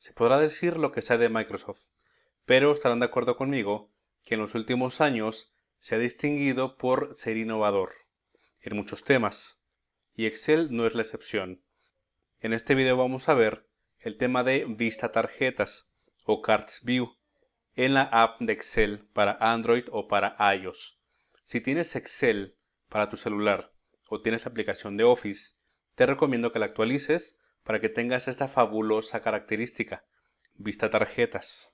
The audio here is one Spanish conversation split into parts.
Se podrá decir lo que sea de Microsoft, pero estarán de acuerdo conmigo que en los últimos años se ha distinguido por ser innovador en muchos temas, y Excel no es la excepción. En este video vamos a ver el tema de vista tarjetas o Cards View en la app de Excel para Android o para iOS. Si tienes Excel para tu celular o tienes la aplicación de Office, te recomiendo que la actualices para que tengas esta fabulosa característica, vista tarjetas.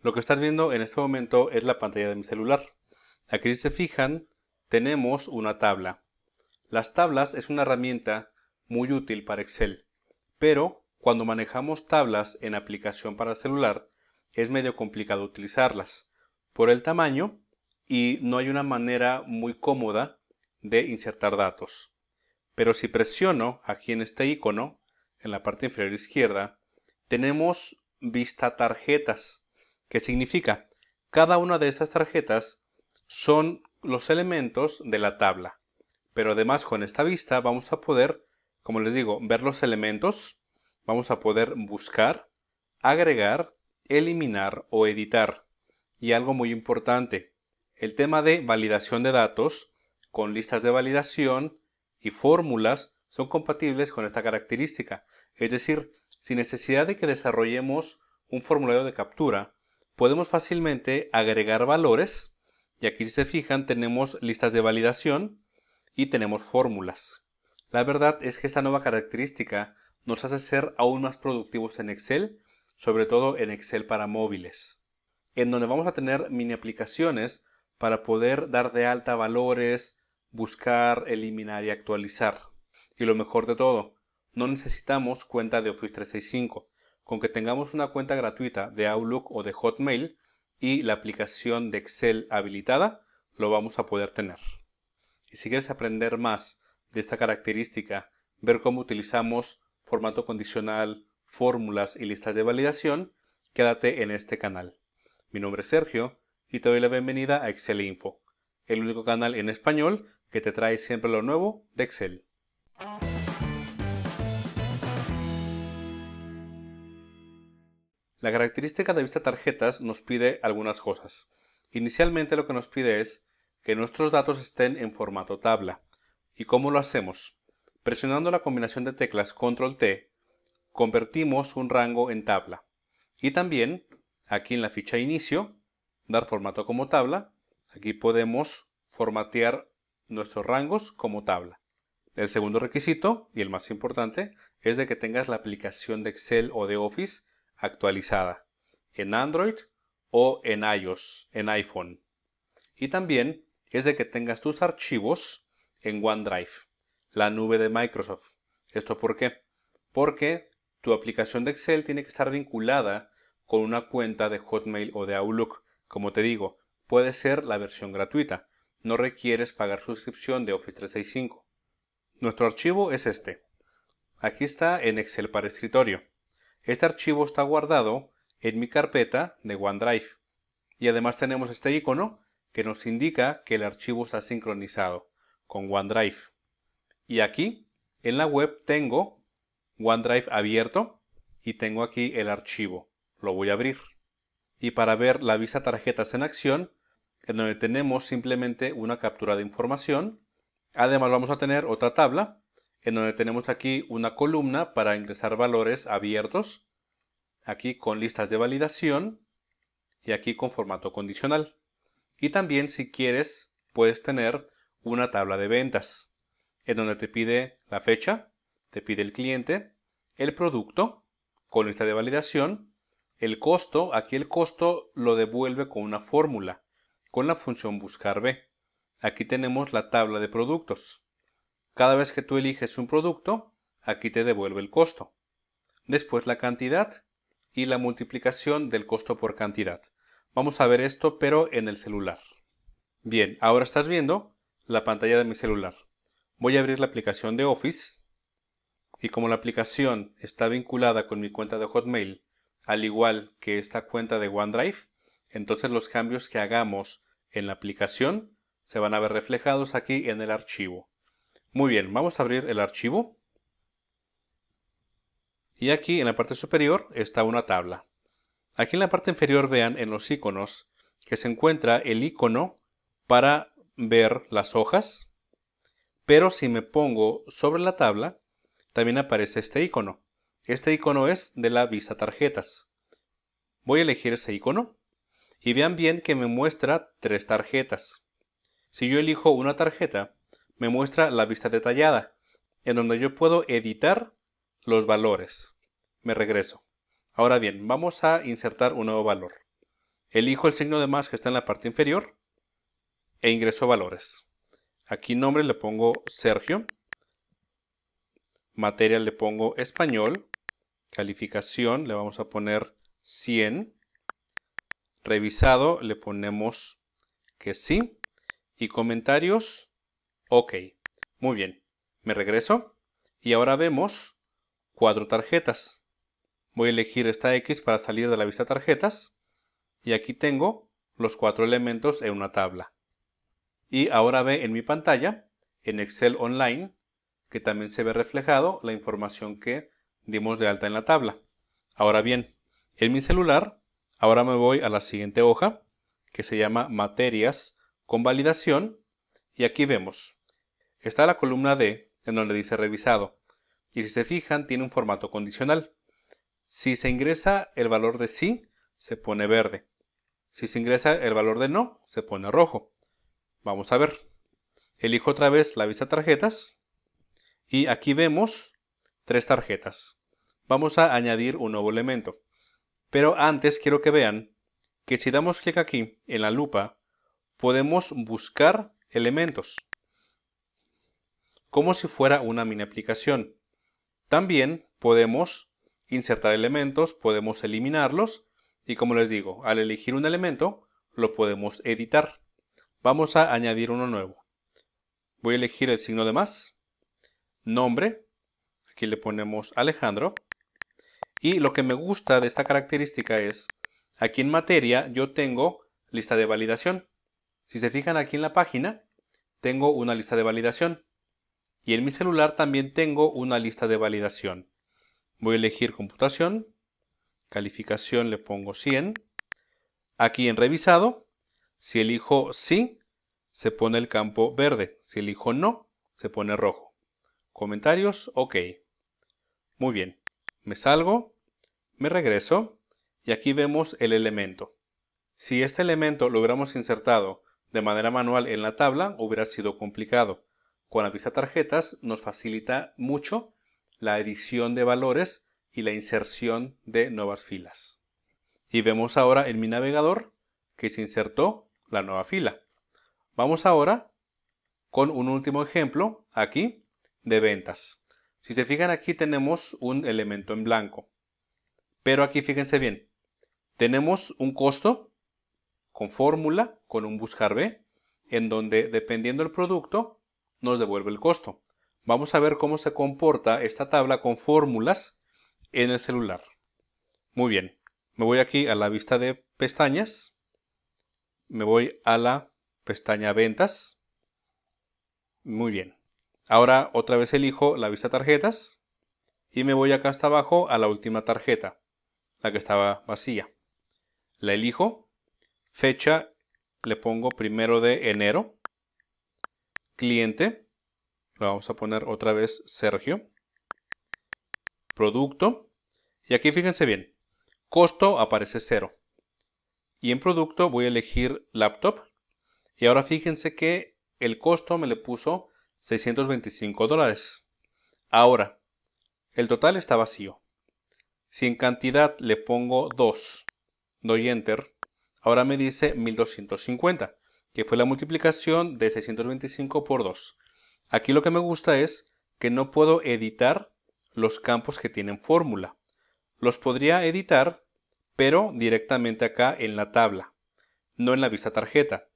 Lo que estás viendo en este momento es la pantalla de mi celular. Aquí si se fijan, tenemos una tabla. Las tablas es una herramienta muy útil para Excel, pero cuando manejamos tablas en aplicación para celular, es medio complicado utilizarlas por el tamaño y no hay una manera muy cómoda de insertar datos. Pero si presiono aquí en este icono, en la parte inferior izquierda, tenemos vista tarjetas, que significa cada una de estas tarjetas son los elementos de la tabla. Pero además con esta vista vamos a poder, como les digo, ver los elementos, vamos a poder buscar, agregar, eliminar o editar. Y algo muy importante, el tema de validación de datos con listas de validación y fórmulas son compatibles con esta característica, es decir, sin necesidad de que desarrollemos un formulario de captura, podemos fácilmente agregar valores, y aquí si se fijan tenemos listas de validación y tenemos fórmulas. La verdad es que esta nueva característica nos hace ser aún más productivos en Excel, sobre todo en Excel para móviles, en donde vamos a tener mini aplicaciones para poder dar de alta valores, buscar, eliminar y actualizar. Y lo mejor de todo, no necesitamos cuenta de Office 365, con que tengamos una cuenta gratuita de Outlook o de Hotmail y la aplicación de Excel habilitada, lo vamos a poder tener. Y si quieres aprender más de esta característica, ver cómo utilizamos formato condicional, fórmulas y listas de validación, quédate en este canal. Mi nombre es Sergio y te doy la bienvenida a Excel Info, el único canal en español que te trae siempre lo nuevo de Excel. La característica de vista tarjetas nos pide algunas cosas. Inicialmente lo que nos pide es que nuestros datos estén en formato tabla. ¿Y cómo lo hacemos? Presionando la combinación de teclas Control T, convertimos un rango en tabla. Y también, aquí en la ficha Inicio, dar formato como tabla, aquí podemos formatear nuestros rangos como tabla. El segundo requisito, y el más importante, es de que tengas la aplicación de Excel o de Office actualizada en Android o en iOS, en iPhone. Y también es de que tengas tus archivos en OneDrive, la nube de Microsoft. ¿Esto por qué? Porque tu aplicación de Excel tiene que estar vinculada con una cuenta de Hotmail o de Outlook. Como te digo, puede ser la versión gratuita. No requieres pagar suscripción de Office 365. Nuestro archivo es este. Aquí está en Excel para escritorio. Este archivo está guardado en mi carpeta de OneDrive. Y además tenemos este icono que nos indica que el archivo está sincronizado con OneDrive. Y aquí en la web tengo OneDrive abierto y tengo aquí el archivo. Lo voy a abrir. Y para ver la vista tarjetas en acción, en donde tenemos simplemente una captura de información. Además vamos a tener otra tabla en donde tenemos aquí una columna para ingresar valores abiertos, aquí con listas de validación y aquí con formato condicional. Y también si quieres puedes tener una tabla de ventas, en donde te pide la fecha, te pide el cliente, el producto con lista de validación, el costo, aquí el costo lo devuelve con una fórmula, con la función buscar B. Aquí tenemos la tabla de productos. Cada vez que tú eliges un producto, aquí te devuelve el costo. Después la cantidad y la multiplicación del costo por cantidad. Vamos a ver esto pero en el celular. Bien, ahora estás viendo la pantalla de mi celular. Voy a abrir la aplicación de Office y como la aplicación está vinculada con mi cuenta de Hotmail, al igual que esta cuenta de OneDrive, entonces los cambios que hagamos en la aplicación se van a ver reflejados aquí en el archivo. Muy bien, vamos a abrir el archivo. Y aquí en la parte superior está una tabla. Aquí en la parte inferior vean en los iconos que se encuentra el icono para ver las hojas. Pero si me pongo sobre la tabla, también aparece este icono. Este icono es de la Visa tarjetas. Voy a elegir ese icono y vean bien que me muestra tres tarjetas. Si yo elijo una tarjeta, me muestra la vista detallada, en donde yo puedo editar los valores. Me regreso. Ahora bien, vamos a insertar un nuevo valor. Elijo el signo de más que está en la parte inferior e ingreso valores. Aquí nombre le pongo Sergio. Materia le pongo español. Calificación le vamos a poner 100. Revisado le ponemos que sí. Y comentarios Ok, muy bien. Me regreso y ahora vemos cuatro tarjetas. Voy a elegir esta X para salir de la vista tarjetas y aquí tengo los cuatro elementos en una tabla. Y ahora ve en mi pantalla, en Excel Online, que también se ve reflejado la información que dimos de alta en la tabla. Ahora bien, en mi celular, ahora me voy a la siguiente hoja, que se llama Materias con Validación, y aquí vemos está la columna D, en donde dice revisado, y si se fijan tiene un formato condicional. Si se ingresa el valor de sí, se pone verde. Si se ingresa el valor de no, se pone rojo. Vamos a ver. Elijo otra vez la vista tarjetas y aquí vemos tres tarjetas. Vamos a añadir un nuevo elemento. Pero antes quiero que vean que si damos clic aquí en la lupa, podemos buscar elementos como si fuera una mini aplicación. También podemos insertar elementos, podemos eliminarlos y como les digo, al elegir un elemento lo podemos editar. Vamos a añadir uno nuevo. Voy a elegir el signo de más, nombre, aquí le ponemos Alejandro y lo que me gusta de esta característica es aquí en materia yo tengo lista de validación. Si se fijan aquí en la página, tengo una lista de validación y en mi celular también tengo una lista de validación. Voy a elegir computación, calificación le pongo 100. Aquí en revisado, si elijo sí, se pone el campo verde. Si elijo no, se pone rojo. Comentarios, ok. Muy bien, me salgo, me regreso y aquí vemos el elemento. Si este elemento lo hubiéramos insertado de manera manual en la tabla, hubiera sido complicado con la vista tarjetas nos facilita mucho la edición de valores y la inserción de nuevas filas. Y vemos ahora en mi navegador que se insertó la nueva fila. Vamos ahora con un último ejemplo aquí de ventas. Si se fijan aquí tenemos un elemento en blanco. Pero aquí fíjense bien, tenemos un costo con fórmula, con un buscar B, en donde dependiendo del producto nos devuelve el costo. Vamos a ver cómo se comporta esta tabla con fórmulas en el celular. Muy bien, me voy aquí a la vista de pestañas, me voy a la pestaña ventas, muy bien. Ahora otra vez elijo la vista tarjetas y me voy acá hasta abajo a la última tarjeta, la que estaba vacía. La elijo, fecha le pongo primero de enero, cliente, le vamos a poner otra vez Sergio, producto, y aquí fíjense bien, costo aparece cero. Y en producto voy a elegir laptop, y ahora fíjense que el costo me le puso 625 dólares. Ahora, el total está vacío. Si en cantidad le pongo 2, doy enter, ahora me dice 1250 que fue la multiplicación de 625 por 2. Aquí lo que me gusta es que no puedo editar los campos que tienen fórmula. Los podría editar, pero directamente acá en la tabla, no en la vista tarjeta,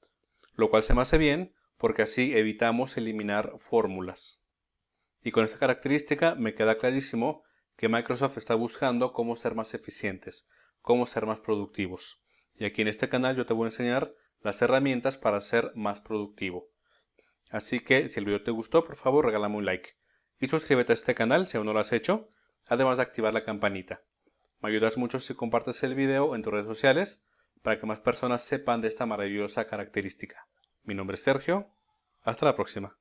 lo cual se me hace bien porque así evitamos eliminar fórmulas. Y con esta característica me queda clarísimo que Microsoft está buscando cómo ser más eficientes, cómo ser más productivos. Y aquí en este canal yo te voy a enseñar las herramientas para ser más productivo. Así que si el video te gustó, por favor regálame un like y suscríbete a este canal si aún no lo has hecho, además de activar la campanita. Me ayudas mucho si compartes el video en tus redes sociales para que más personas sepan de esta maravillosa característica. Mi nombre es Sergio, hasta la próxima.